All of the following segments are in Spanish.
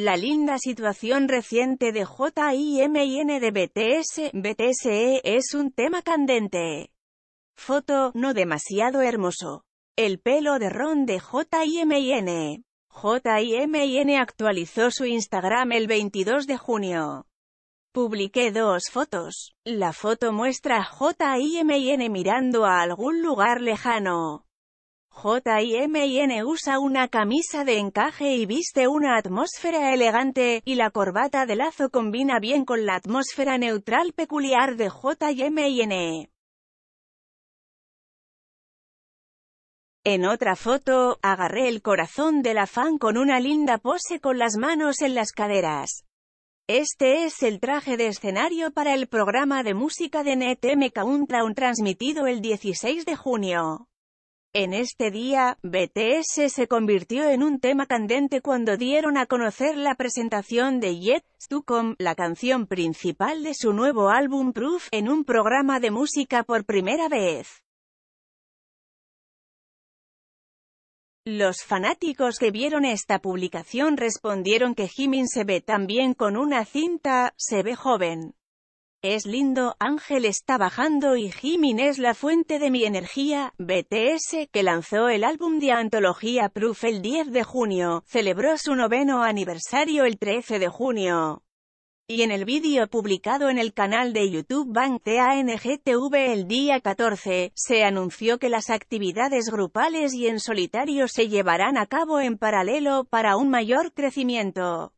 La linda situación reciente de J.I.M.I.N. de BTS, BTSE, es un tema candente. Foto, no demasiado hermoso. El pelo de Ron de J.I.M.I.N. J.I.M.I.N. actualizó su Instagram el 22 de junio. Publiqué dos fotos. La foto muestra a J.I.M.I.N. mirando a algún lugar lejano. J.I.M.I.N. usa una camisa de encaje y viste una atmósfera elegante, y la corbata de lazo combina bien con la atmósfera neutral peculiar de J.I.M.I.N. En otra foto, agarré el corazón de la fan con una linda pose con las manos en las caderas. Este es el traje de escenario para el programa de música de NetM Countdown transmitido el 16 de junio. En este día, BTS se convirtió en un tema candente cuando dieron a conocer la presentación de Yet Stucom, la canción principal de su nuevo álbum Proof, en un programa de música por primera vez. Los fanáticos que vieron esta publicación respondieron que Jimin se ve también con una cinta, se ve joven. Es lindo, Ángel está bajando y Jimin es la fuente de mi energía, BTS, que lanzó el álbum de antología Proof el 10 de junio, celebró su noveno aniversario el 13 de junio. Y en el vídeo publicado en el canal de YouTube Bank TANGTV el día 14, se anunció que las actividades grupales y en solitario se llevarán a cabo en paralelo para un mayor crecimiento.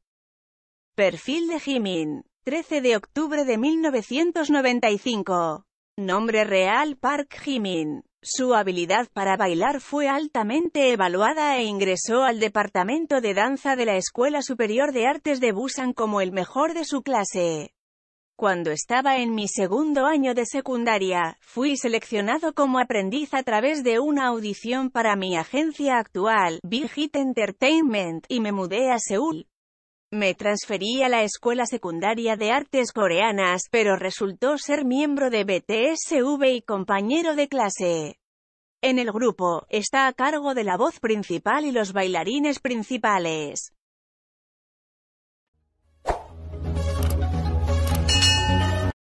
Perfil de Jimin 13 de octubre de 1995. Nombre real Park Jimin. Su habilidad para bailar fue altamente evaluada e ingresó al departamento de danza de la Escuela Superior de Artes de Busan como el mejor de su clase. Cuando estaba en mi segundo año de secundaria, fui seleccionado como aprendiz a través de una audición para mi agencia actual, Big Hit Entertainment, y me mudé a Seúl, me transferí a la escuela secundaria de artes coreanas, pero resultó ser miembro de BTSV y compañero de clase. En el grupo, está a cargo de la voz principal y los bailarines principales.